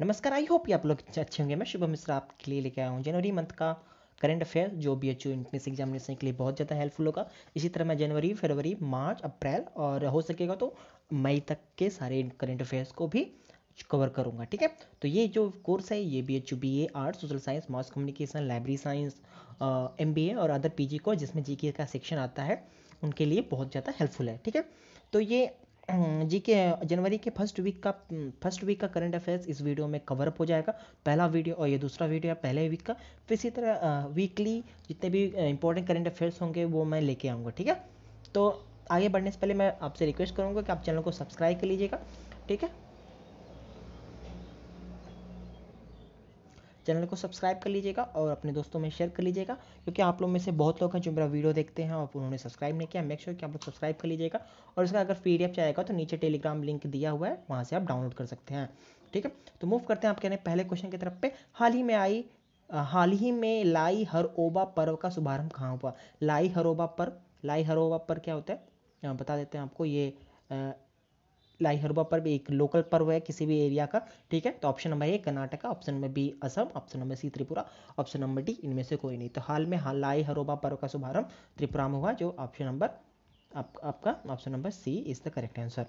नमस्कार I hope ये आप लोग अच्छे होंगे मैं शुभम मिश्रा आपके लिए लेके आया हूँ जनवरी मंथ का करंट अफेयर जो B H U entrance examination के लिए बहुत ज़्यादा हेल्पफुल होगा इसी तरह मैं जनवरी फरवरी मार्च अप्रैल और हो सकेगा तो मई तक के सारे करंट अफेयर्स को भी कवर करूँगा ठीक है तो ये जो कोर्स है ये B H U B A art social science mass communication library science M B A और अदर पी जी को जिसमें जी के का सेक्शन आता है उनके लिए बहुत ज़्यादा हेल्पफुल है ठीक है तो ये हम्म, जी के जनवरी के फर्स्ट वीक का फर्स्ट हम्म, वीक का करंट अफेयर्स इस वीडियो में कवर अप हो जाएगा पहला वीडियो और ये दूसरा वीडियो है पहले वीक का फिर तो इसी तरह वीकली जितने भी इंपॉर्टेंट करंट अफेयर्स होंगे वो मैं लेके आऊँगा ठीक है तो आगे बढ़ने से पहले मैं आपसे रिक्वेस्ट करूँगा कि आप चैनल को सब्सक्राइब कर लीजिएगा ठीक है चैनल को सब्सक्राइब कर लीजिएगा और अपने दोस्तों में शेयर कर लीजिएगा क्योंकि आप लोग में से बहुत लोग हैं जो मेरा वीडियो देखते हैं और उन्होंने सब्सक्राइब नहीं किया मेक श्योर कि आप लोग सब्सक्राइब कर लीजिएगा और इसका अगर पी चाहेगा तो नीचे टेलीग्राम लिंक दिया हुआ है वहाँ से आप डाउनलोड कर सकते हैं ठीक है तो मूव करते हैं आप कहने पहले क्वेश्चन की तरफ पे हाल ही में आई हाल ही में लाई ओबा पर्व का शुभारंभ कहाँ हुआ लाई हरोबा पर्व लाई हरोबा पर्व क्या होता है बता देते हैं आपको ये लाई हरबा पर्व एक लोकल पर्व है किसी भी एरिया का ठीक है तो option number A Karnataka option number B Assam option number C Tripura option number D इनमें से कोई नहीं तो हाल में हाल लाई हरोबा पर्व का शुभारंभ त्रिपुरा में हुआ जो ऑप्शन नंबर आप, आपका option number C is the correct answer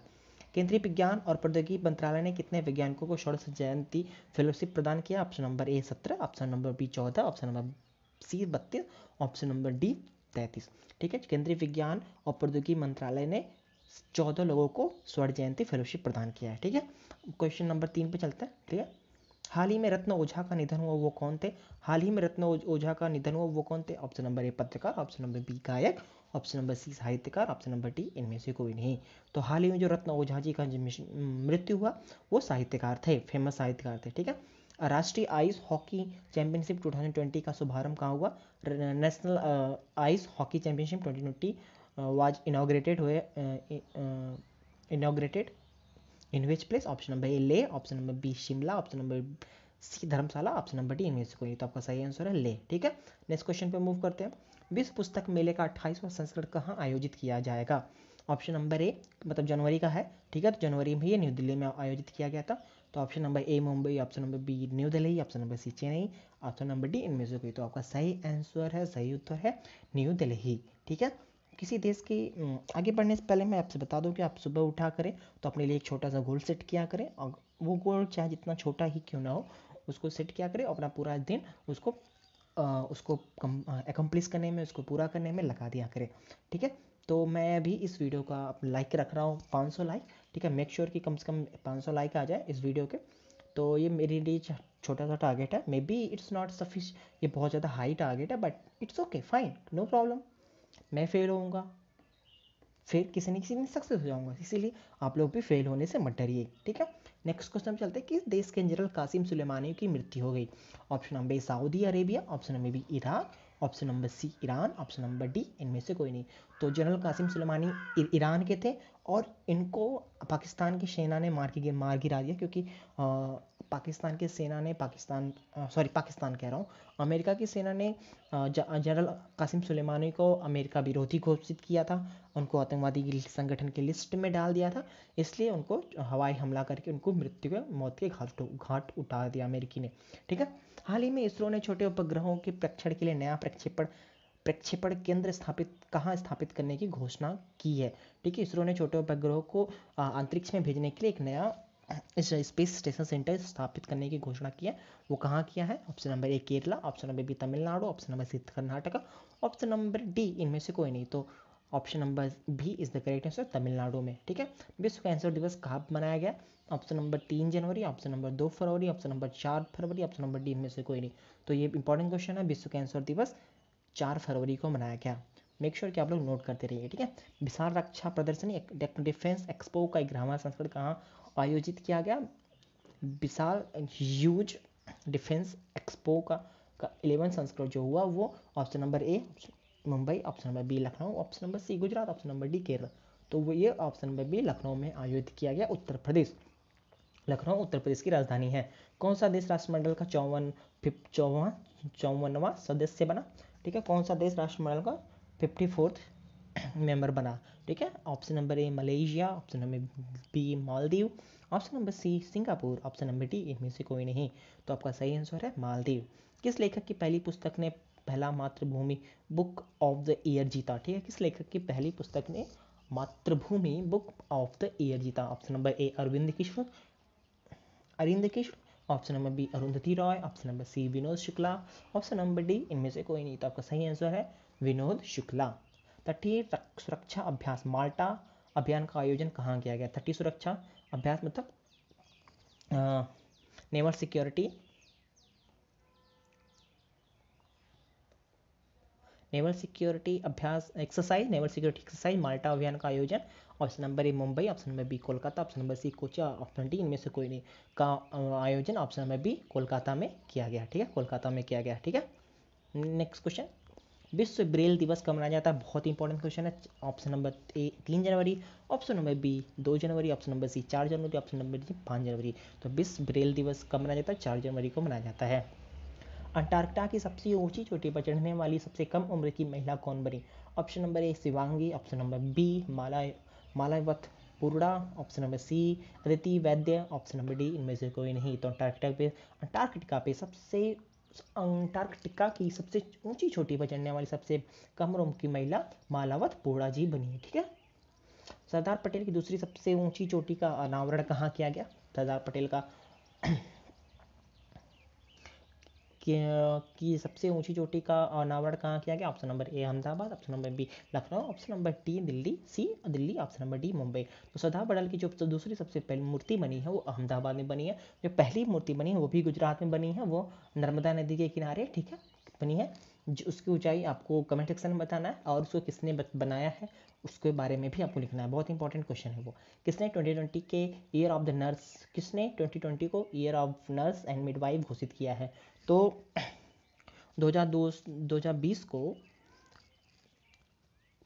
केंद्रीय विज्ञान और प्रौद्योगिकी मंत्रालय ने कितने वैज्ञानिकों को स्वर्ण जयंती फेलोशिप प्रदान किया ऑप्शन नंबर ए सत्रह ऑप्शन नंबर बी चौदह ऑप्शन नंबर सी बत्तीस ऑप्शन नंबर डी तैतीस ठीक है केंद्रीय विज्ञान और प्रौद्योगिकी मंत्रालय ने चौदह लोगों को स्वर्ण जयंती फेलोशिप प्रदान किया है ठीक है क्वेश्चन नंबर तीन पे चलते हैं ठीक है हाल ही में रत्न ओझा का निधन हुआ वो कौन थे हाल ही में रत्न ओझा का निधन हुआ वो कौन थे ऑप्शन नंबर ए पत्रकार ऑप्शन नंबर बी गायक ऑप्शन नंबर सी साहित्यकार ऑप्शन नंबर डी इनमें से कोई नहीं तो हाल ही में जो रत्न ओझा जी का मृत्यु हुआ वो साहित्यकार थे फेमस साहित्यकार थे ठीक है राष्ट्रीय आइस हॉकी चैंपियनशिप 2020 का शुभारंभ कहाँ हुआ national ice hockey championship 2020 was uh, inaugurated हुए inaugurated in which place option number A Leh option number B Shimla option number C Dharamshala option number D इनमें से कोई तो आपका सही आंसर है ले ठीक है नेक्स्ट क्वेश्चन पे मूव करते हैं विश्व पुस्तक मेले का अट्ठाईसवां संस्करण कहाँ आयोजित किया जाएगा ऑप्शन नंबर ए मतलब जनवरी का है ठीक है तो जनवरी में ये न्यू दिल्ली में आयोजित किया गया था तो option number A Mumbai option number B new Delhi option number C Chennai option number D इनमें से कोई तो आपका सही आंसर है सही उत्तर है न्यू दिल्ली ठीक है किसी देश के आगे बढ़ने से पहले मैं आपसे बता दूं कि आप सुबह उठा करें तो अपने लिए एक छोटा सा गोल सेट किया करें और वो गोल चाहे जितना छोटा ही क्यों ना हो उसको सेट किया करें अपना पूरा दिन उसको आ, उसको एकम्प्लिस करने में उसको पूरा करने में लगा दिया करें ठीक है तो मैं भी इस वीडियो का लाइक रख रहा हूँ पाँच लाइक ठीक है मेक श्योर कि कम से कम पाँच लाइक आ जाए इस वीडियो के तो ये मेरे लिए छोटा सा टारगेट है maybe it's not selfish ये बहुत ज़्यादा हाई टारगेट है but it's okay fine no problem मैं फेल होऊंगा फिर किसी न किसी में सक्सेस हो जाऊंगा इसीलिए आप लोग भी फेल होने से मत डरिए ठीक है नेक्स्ट क्वेश्चन हम चलते हैं किस देश के जनरल कासिम सुलेमानी की मृत्यु हो गई option number A Saudi Arabia option number B Iraq option number C Iran option number D इनमें से कोई नहीं तो जनरल कासिम सुलेमानी ईरान के थे और इनको पाकिस्तान की सेना ने मार के मार गिरा दिया क्योंकि पाकिस्तान की सेना ने पाकिस्तान सॉरी पाकिस्तान कह रहा हूँ अमेरिका की सेना ने जनरल कासिम सुलेमानी को अमेरिका विरोधी घोषित किया था उनको आतंकवादी संगठन की लिस्ट में डाल दिया था इसलिए उनको हवाई हमला करके उनको मृत्यु के मौत के घाट घाट उतार दिया अमेरिकी ने ठीक है हाल ही में इसरो ने छोटे उपग्रहों के प्रक्षण के लिए नया प्रक्षेपण प्रक्षेपण केंद्र स्थापित कहाँ स्थापित करने की घोषणा की है ठीक है इसरो ने छोटे उपग्रहों को अंतरिक्ष में भेजने के लिए एक नया स्पेस स्टेशन सेंटर स्थापित करने की घोषणा की है वो कहाँ किया है option number A Kerala option number B Tamil Nadu option number C Karnataka option number D इनमें से कोई नहीं तो option number B is the correct answer तमिलनाडु में ठीक है विश्व कैंसर दिवस कहाँ मनाया गया ऑप्शन नंबर तीन जनवरी ऑप्शन नंबर दो फरवरी ऑप्शन नंबर चार फरवरी ऑप्शन नंबर डी इनमें से कोई नहीं तो ये इंपॉर्टेंट क्वेश्चन है विश्व कैंसर दिवस चार फरवरी को मनाया गया मेक श्योर sure कि आप लोग नोट करते रहिए ठीक है विशाल रक्षा प्रदर्शनी डिफेंस एक्सपो का एक ग्रामा संस्कृत कहाँ आयोजित किया गया विशाल ह्यूज डिफेंस एक्सपो का का इलेवन संस्करण जो हुआ वो option number A Mumbai option number B Lucknow option number C Gujarat option number D Kerala तो वो ये ऑप्शन नंबर बी लखनऊ में आयोजित किया गया उत्तर प्रदेश लखनऊ उत्तर प्रदेश की राजधानी है कौन सा देश राष्ट्रमंडल का चौवन चौवन चौवनवा सदस्य बना ठीक है कौन सा देश राष्ट्रमंडल का फिफ्टी फोर्थ मेंबर बना ठीक है option number A Malaysia option number B Maldives option number C Singapore option number D इनमें से कोई नहीं तो आपका सही आंसर है मालदीव किस लेखक की पहली पुस्तक ने पहला मातृभूमि बुक ऑफ द ईयर जीता ठीक है किस लेखक की पहली पुस्तक ने Mathrubhumi book of the year जीता option number A Arvind Kishore Arvind Kishore option number B Arundhati Roy option number C Vinod Shukla option number D इनमें से कोई नहीं तो आपका सही आंसर है विनोद शुक्ला तटीय सुरक्षा अभ्यास माल्टा अभियान का आयोजन कहाँ किया गया तटीय सुरक्षा अभ्यास मतलब नेवल सिक्योरिटी नेवल सिक्योरिटी अभ्यास exercise naval security exercise Malta अभियान का आयोजन option number A Mumbai option number B Kolkata option number C Kochi option D इनमें से कोई नहीं का आयोजन ऑप्शन नंबर बी कोलकाता में किया गया ठीक है कोलकाता में किया गया ठीक है नेक्स्ट क्वेश्चन विश्व ब्रेल दिवस कब मनाया जाता है बहुत इंपॉर्टेंट क्वेश्चन है ऑप्शन नंबर ए तीन जनवरी ऑप्शन नंबर बी दो जनवरी ऑप्शन नंबर सी चार जनवरी ऑप्शन नंबर डी पाँच जनवरी तो विश्व ब्रेल दिवस कब मनाया जाता है चार जनवरी को मनाया जाता है अंटार्कटिका की सबसे ऊंची चोटी पर चढ़ने वाली सबसे कम उम्र की महिला कौन बनी option number A Shivangi option number B Mala Malavath Purna option number C Aditi Vaidya option number D इनमें से कोई नहीं तो अंटार्कटिका पे अंटार्कटिका पे सबसे अंटार्कटिका की सबसे ऊंची चोटी पर चढ़ने वाली सबसे कम रोम की महिला मालावत बोड़ा जी बनी है ठीक है सरदार पटेल की दूसरी सबसे ऊंची चोटी का अनावरण कहाँ किया गया सरदार पटेल का की सबसे ऊंची चोटी का अनावरण कहाँ किया गया option number A Ahmedabad option number B Lucknow option number T Delhi C Delhi option number D Mumbai तो सरदार पटेल की जो दूसरी सबसे पहली मूर्ति बनी है वो अहमदाबाद में बनी है जो पहली मूर्ति बनी है वो भी गुजरात में बनी है वो नर्मदा नदी के किनारे ठीक है बनी है उसकी ऊंचाई आपको कमेंट सेक्शन में बताना है और उसको किसने बनाया है उसके बारे में भी आपको लिखना है बहुत इंपॉर्टेंट क्वेश्चन है वो किसने 2020 के ईयर ऑफ द नर्स किसने 2020 को year of nurse and midwife घोषित किया है तो 2020 को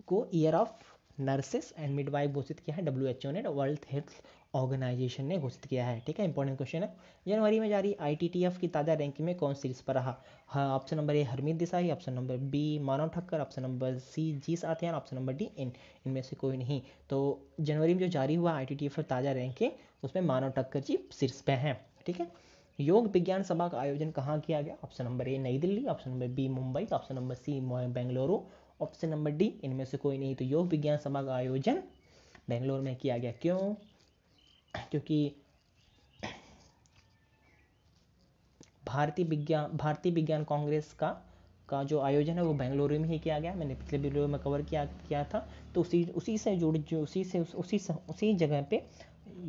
को year of nurses and midwife घोषित किया है डब्ल्यू एच ओ ने वर्ल्ड हेल्थ ऑर्गेनाइजेशन ने घोषित किया है ठीक है इंपॉर्टेंट क्वेश्चन है जनवरी में जारी आई टी टी एफ की ताज़ा रैंकिंग में कौन सीरीज पर रहा हाँ option number A Harmeet Desai option number B Manav Thakkar option number C G Sathiyan option number D इन इनमें से कोई नहीं तो जनवरी में जो जारी हुआ आई टी टी एफ ताज़ा रैंकिंग उसमें मानव ठक्कर जी शीर्ष पे हैं ठीक है योग विज्ञान सभा का आयोजन कहाँ किया गया ऑप्शन नंबर ए नई Delhi option number B Mumbai option number C Bengaluru option number D इनमें से कोई नहीं तो योग विज्ञान सभा का आयोजन बेंगलोर में किया गया क्यों क्योंकि भारतीय विज्ञान भारतीय विज्ञान कांग्रेस का का जो आयोजन है वो बेंगलुरु में ही किया गया मैंने पिछले वीडियो में कवर किया किया था तो उसी उसी से जुड़ जो उसी से उसी से उसी जगह पे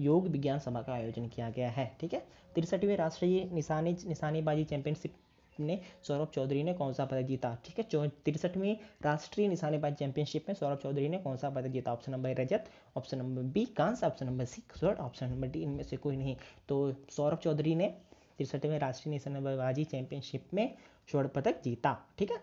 योग विज्ञान सभा का आयोजन किया गया है ठीक है तिरसठवें राष्ट्रीय निशानी निशानीबाजी चैंपियनशिप ने सौरभ चौधरी ने कौन सा पदक जीता ठीक है तिरसठवीं राष्ट्रीय निशानेबाज चैंपियनशिप में सौरभ चौधरी ने कौन सा पदक जीता ऑप्शन नंबर रजत ऑप्शन नंबर बी कांस ऑप्शन नंबर सी स्वर्ण ऑप्शन नंबर डी इनमें से कोई नहीं तो सौरभ चौधरी ने तिरसठवें राष्ट्रीय निशानेबाजी चैंपियनशिप में स्वर्ण पदक जीता ठीक है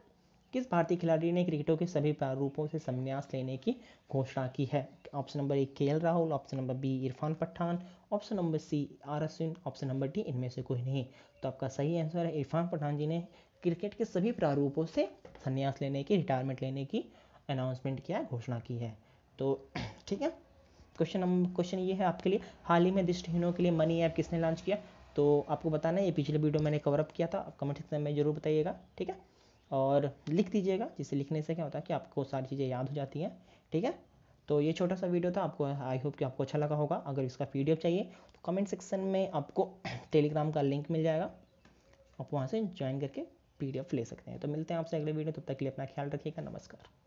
किस भारतीय खिलाड़ी ने क्रिकेटों के सभी प्रारूपों से संन्यास लेने की घोषणा की है ऑप्शन नंबर एक K Rahul option number B Irfan Pathan option number C R Ashwin option number D इनमें से कोई नहीं तो आपका सही आंसर है इरफान पठान जी ने क्रिकेट के सभी प्रारूपों से संन्यास लेने की रिटायरमेंट लेने की अनाउंसमेंट किया घोषणा की है तो ठीक है क्वेश्चन नंबर क्वेश्चन ये है आपके लिए हाल ही में दृष्टिहीनों के लिए मनी ऐप किसने लॉन्च किया तो आपको बताना है ये पिछले वीडियो मैंने कवरअप किया था आप कमेंट सेक्शन में जरूर बताइएगा ठीक है और लिख दीजिएगा जिसे लिखने से क्या होता है कि आपको सारी चीज़ें याद हो जाती हैं ठीक है तो ये छोटा सा वीडियो था आपको आई होप कि आपको अच्छा लगा होगा अगर इसका पी चाहिए तो कमेंट सेक्शन में आपको टेलीग्राम का लिंक मिल जाएगा आप वहाँ से ज्वाइन करके पी ले सकते हैं तो मिलते हैं आपसे अगले वीडियो तब तक के लिए अपना ख्याल रखिएगा नमस्कार